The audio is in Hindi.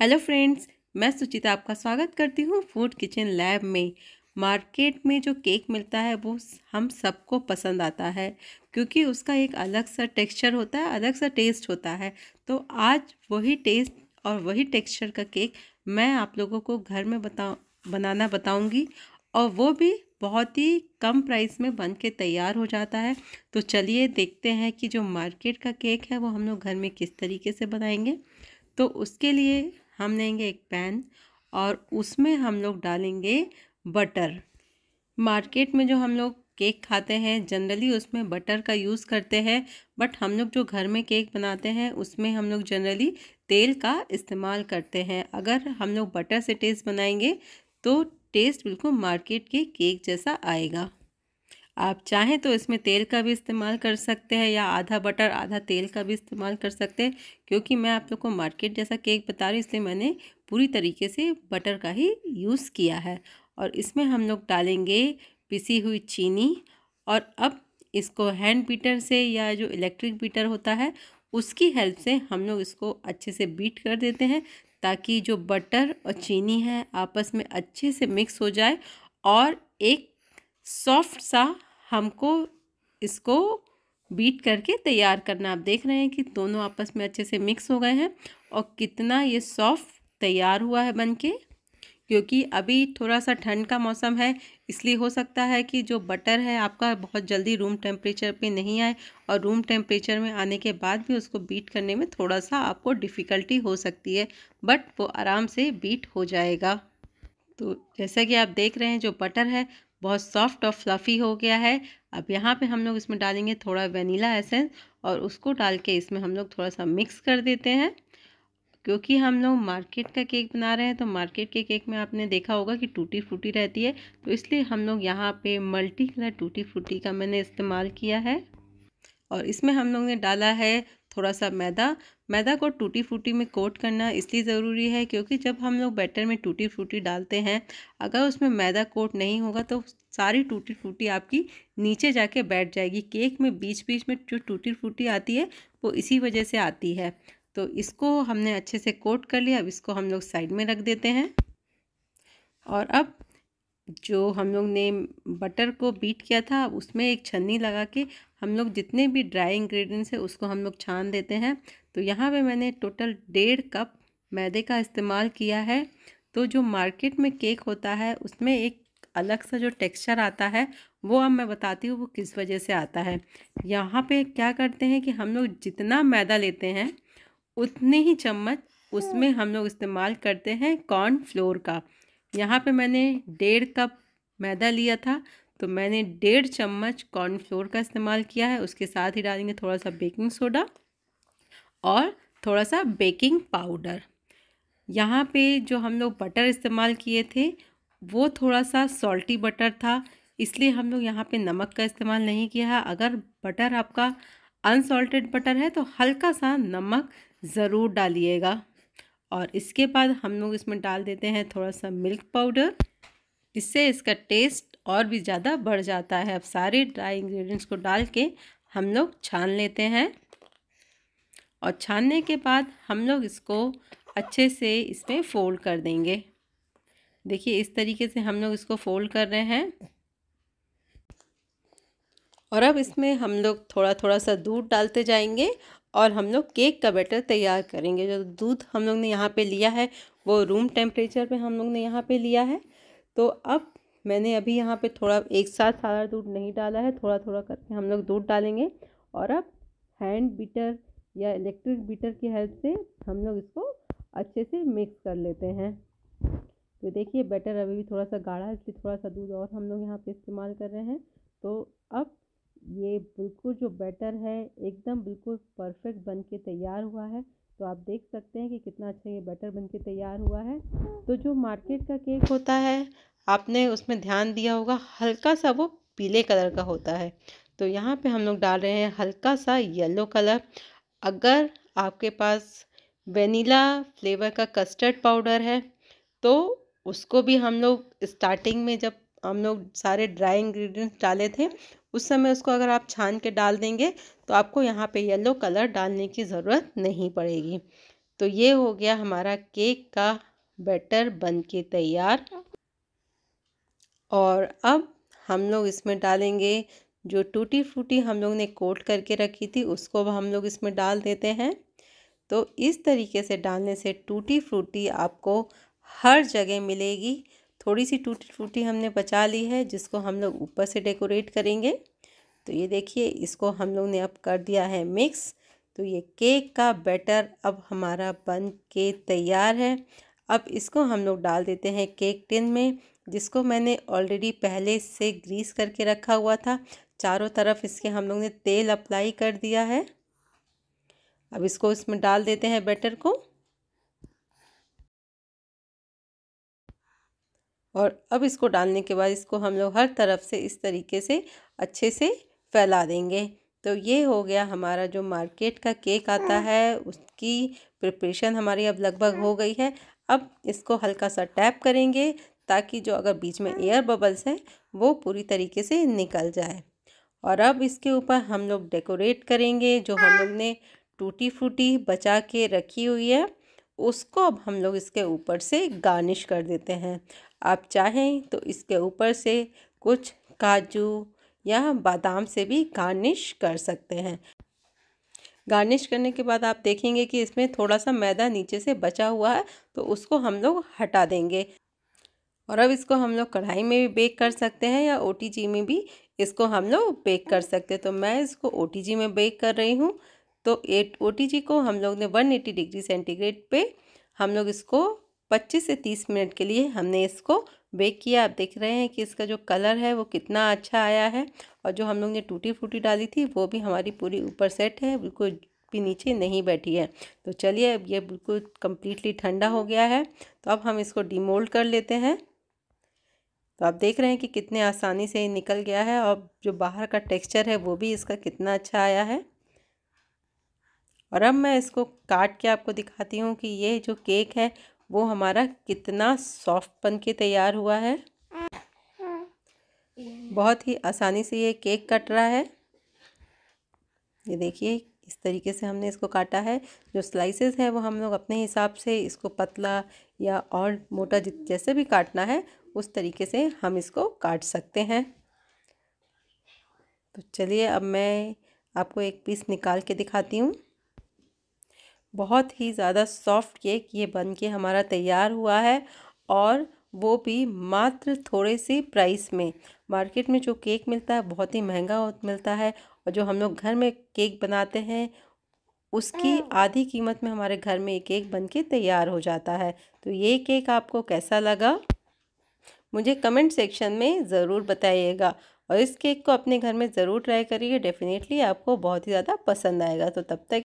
हेलो फ्रेंड्स मैं सुचिता आपका स्वागत करती हूँ फूड किचन लैब में मार्केट में जो केक मिलता है वो हम सबको पसंद आता है क्योंकि उसका एक अलग सा टेक्सचर होता है अलग सा टेस्ट होता है तो आज वही टेस्ट और वही टेक्सचर का केक मैं आप लोगों को घर में बताऊँ बनाना बताऊँगी और वो भी बहुत ही कम प्राइस में बन के तैयार हो जाता है तो चलिए देखते हैं कि जो मार्केट का केक है वो हम लोग घर में किस तरीके से बनाएंगे तो उसके लिए हम लेंगे एक पैन और उसमें हम लोग डालेंगे बटर मार्केट में जो हम लोग केक खाते हैं जनरली उसमें बटर का यूज़ करते हैं बट हम लोग जो घर में केक बनाते हैं उसमें हम लोग जनरली तेल का इस्तेमाल करते हैं अगर हम लोग बटर से टेस्ट बनाएंगे तो टेस्ट बिल्कुल मार्केट के केक जैसा आएगा आप चाहें तो इसमें तेल का भी इस्तेमाल कर सकते हैं या आधा बटर आधा तेल का भी इस्तेमाल कर सकते हैं क्योंकि मैं आप लोग को मार्केट जैसा केक बता रही इसलिए मैंने पूरी तरीके से बटर का ही यूज़ किया है और इसमें हम लोग डालेंगे पिसी हुई चीनी और अब इसको हैंड बीटर से या जो इलेक्ट्रिक बीटर होता है उसकी हेल्प से हम लोग इसको अच्छे से बीट कर देते हैं ताकि जो बटर और चीनी है आपस में अच्छे से मिक्स हो जाए और एक सॉफ्ट सा हमको इसको बीट करके तैयार करना आप देख रहे हैं कि दोनों आपस में अच्छे से मिक्स हो गए हैं और कितना ये सॉफ्ट तैयार हुआ है बनके क्योंकि अभी थोड़ा सा ठंड का मौसम है इसलिए हो सकता है कि जो बटर है आपका बहुत जल्दी रूम टेम्परेचर पे नहीं आए और रूम टेम्परेचर में आने के बाद भी उसको बीट करने में थोड़ा सा आपको डिफ़िकल्टी हो सकती है बट वो आराम से बीट हो जाएगा तो जैसा कि आप देख रहे हैं जो बटर है बहुत सॉफ्ट और फ्लफ़ी हो गया है अब यहाँ पे हम लोग इसमें डालेंगे थोड़ा वनीला एसेंस और उसको डाल के इसमें हम लोग थोड़ा सा मिक्स कर देते हैं क्योंकि हम लोग मार्केट का केक बना रहे हैं तो मार्केट के केक में आपने देखा होगा कि टूटी फूटी रहती है तो इसलिए हम लोग यहाँ पे मल्टी कलर टूटी फूटी का मैंने इस्तेमाल किया है और इसमें हम लोग ने डाला है थोड़ा सा मैदा मैदा को टूटी फूटी में कोट करना इसलिए ज़रूरी है क्योंकि जब हम लोग बैटर में टूटी फूटी डालते हैं अगर उसमें मैदा कोट नहीं होगा तो सारी टूटी फूटी आपकी नीचे जाके बैठ जाएगी केक में बीच बीच में जो टूटी फूटी आती है वो इसी वजह से आती है तो इसको हमने अच्छे से कोट कर लिया अब इसको हम लोग साइड में रख देते हैं और अब जो हम लोग ने बटर को बीट किया था उसमें एक छन्नी लगा के हम लोग जितने भी ड्राई इंग्रेडिएंट्स है उसको हम लोग छान देते हैं तो यहाँ पे मैंने टोटल डेढ़ कप मैदे का इस्तेमाल किया है तो जो मार्केट में केक होता है उसमें एक अलग सा जो टेक्सचर आता है वो अब मैं बताती हूँ वो किस वजह से आता है यहाँ पे क्या करते हैं कि हम लोग जितना मैदा लेते हैं उतने ही चम्मच उसमें हम लोग इस्तेमाल करते हैं कॉर्न फ्लोर का यहाँ पे मैंने डेढ़ कप मैदा लिया था तो मैंने डेढ़ चम्मच कॉर्नफ्लोर का इस्तेमाल किया है उसके साथ ही डालेंगे थोड़ा सा बेकिंग सोडा और थोड़ा सा बेकिंग पाउडर यहाँ पे जो हम लोग बटर इस्तेमाल किए थे वो थोड़ा सा सॉल्टी बटर था इसलिए हम लोग यहाँ पे नमक का इस्तेमाल नहीं किया है अगर बटर आपका अनसॉल्टेड बटर है तो हल्का सा नमक ज़रूर डालिएगा और इसके बाद हम लोग इसमें डाल देते हैं थोड़ा सा मिल्क पाउडर इससे इसका टेस्ट और भी ज़्यादा बढ़ जाता है अब सारे ड्राई इंग्रेडिएंट्स को डाल के हम लोग छान लेते हैं और छानने के बाद हम लोग इसको अच्छे से इसमें फ़ोल्ड कर देंगे देखिए इस तरीके से हम लोग इसको फ़ोल्ड कर रहे हैं और अब इसमें हम लोग थोड़ा थोड़ा सा दूध डालते जाएंगे और हम लोग केक का बैटर तैयार करेंगे जो दूध हम लोग ने यहाँ पे लिया है वो रूम टेम्परेचर पे हम लोग ने यहाँ पे लिया है तो अब मैंने अभी यहाँ पे थोड़ा एक साथ सारा दूध नहीं डाला है थोड़ा थोड़ा करके हम लोग दूध डालेंगे और अब हैंड बीटर या इलेक्ट्रिक बीटर की हेल्प से हम लोग इसको अच्छे से मिक्स कर लेते हैं तो देखिए बैटर अभी भी थोड़ा सा गाढ़ा है इसलिए थोड़ा सा दूध और हम लोग यहाँ पे इस्तेमाल कर रहे हैं तो अब ये बिल्कुल जो बैटर है एकदम बिल्कुल परफेक्ट बन के तैयार हुआ है तो आप देख सकते हैं कि कितना अच्छा ये बैटर बन के तैयार हुआ है तो जो मार्केट का केक होता है आपने उसमें ध्यान दिया होगा हल्का सा वो पीले कलर का होता है तो यहाँ पे हम लोग डाल रहे हैं हल्का सा येलो कलर अगर आपके पास वनीला फ्लेवर का कस्टर्ड पाउडर है तो उसको भी हम लोग स्टार्टिंग में जब हम लोग सारे ड्राई इंग्रेडिएंट्स डाले थे उस समय उसको अगर आप छान के डाल देंगे तो आपको यहाँ पे येलो कलर डालने की ज़रूरत नहीं पड़ेगी तो ये हो गया हमारा केक का बैटर बन के तैयार और अब हम लोग इसमें डालेंगे जो टूटी फ्रूटी हम लोग ने कोट करके रखी थी उसको अब हम लोग इसमें डाल देते हैं तो इस तरीके से डालने से टूटी फ्रूटी आपको हर जगह मिलेगी थोड़ी सी टूटी फूटी हमने बचा ली है जिसको हम लोग ऊपर से डेकोरेट करेंगे तो ये देखिए इसको हम लोग ने अब कर दिया है मिक्स तो ये केक का बैटर अब हमारा बन के तैयार है अब इसको हम लोग डाल देते हैं केक टिन में जिसको मैंने ऑलरेडी पहले से ग्रीस करके रखा हुआ था चारों तरफ इसके हम लोग ने तेल अप्लाई कर दिया है अब इसको इसमें डाल देते हैं बैटर को और अब इसको डालने के बाद इसको हम लोग हर तरफ से इस तरीके से अच्छे से फैला देंगे तो ये हो गया हमारा जो मार्केट का केक आता हाँ। है उसकी प्रिपरेशन हमारी अब लगभग हो गई है अब इसको हल्का सा टैप करेंगे ताकि जो अगर बीच में एयर बबल्स हैं वो पूरी तरीके से निकल जाए और अब इसके ऊपर हम लोग डेकोरेट करेंगे जो हम लोग ने टूटी फूटी बचा के रखी हुई है उसको अब हम लोग इसके ऊपर से गार्निश कर देते हैं आप चाहें तो इसके ऊपर से कुछ काजू या बादाम से भी गार्निश कर सकते हैं गार्निश करने के बाद आप देखेंगे कि इसमें थोड़ा सा मैदा नीचे से बचा हुआ है तो उसको हम लोग हटा देंगे और अब इसको हम लोग कढ़ाई में भी बेक कर सकते हैं या ओ में भी इसको हम लोग बेक कर सकते हैं तो मैं इसको ओ में बेक कर रही हूँ तो एट ओ को हम लोग ने 180 डिग्री सेंटीग्रेड पे हम लोग इसको 25 से 30 मिनट के लिए हमने इसको बेक किया आप देख रहे हैं कि इसका जो कलर है वो कितना अच्छा आया है और जो हम लोग ने टूटी फूटी डाली थी वो भी हमारी पूरी ऊपर सेट है बिल्कुल भी नीचे नहीं बैठी है तो चलिए अब ये बिल्कुल कम्प्लीटली ठंडा हो गया है तो अब हम इसको डीमोल्ड कर लेते हैं तो आप देख रहे हैं कि कितने आसानी से ये निकल गया है और जो बाहर का टेक्सचर है वो भी इसका कितना अच्छा आया है और अब मैं इसको काट के आपको दिखाती हूँ कि ये जो केक है वो हमारा कितना सॉफ्ट बन के तैयार हुआ है बहुत ही आसानी से ये केक कट रहा है ये देखिए इस तरीके से हमने इसको काटा है जो स्लाइसेस है वो हम लोग अपने हिसाब से इसको पतला या और मोटा जैसे भी काटना है उस तरीके से हम इसको काट सकते हैं तो चलिए अब मैं आपको एक पीस निकाल के दिखाती हूँ बहुत ही ज़्यादा सॉफ्ट केक ये बन के हमारा तैयार हुआ है और वो भी मात्र थोड़े से प्राइस में मार्केट में जो केक मिलता है बहुत ही महंगा मिलता है और जो हम लोग घर में केक बनाते हैं उसकी हाँ। आधी कीमत में हमारे घर में ये केक बन के तैयार हो जाता है तो ये केक आपको कैसा लगा मुझे कमेंट सेक्शन में ज़रूर बताइएगा और इस केक को अपने घर में ज़रूर ट्राई करिए डेफ़िनेटली आपको बहुत ही ज़्यादा पसंद आएगा तो तब तक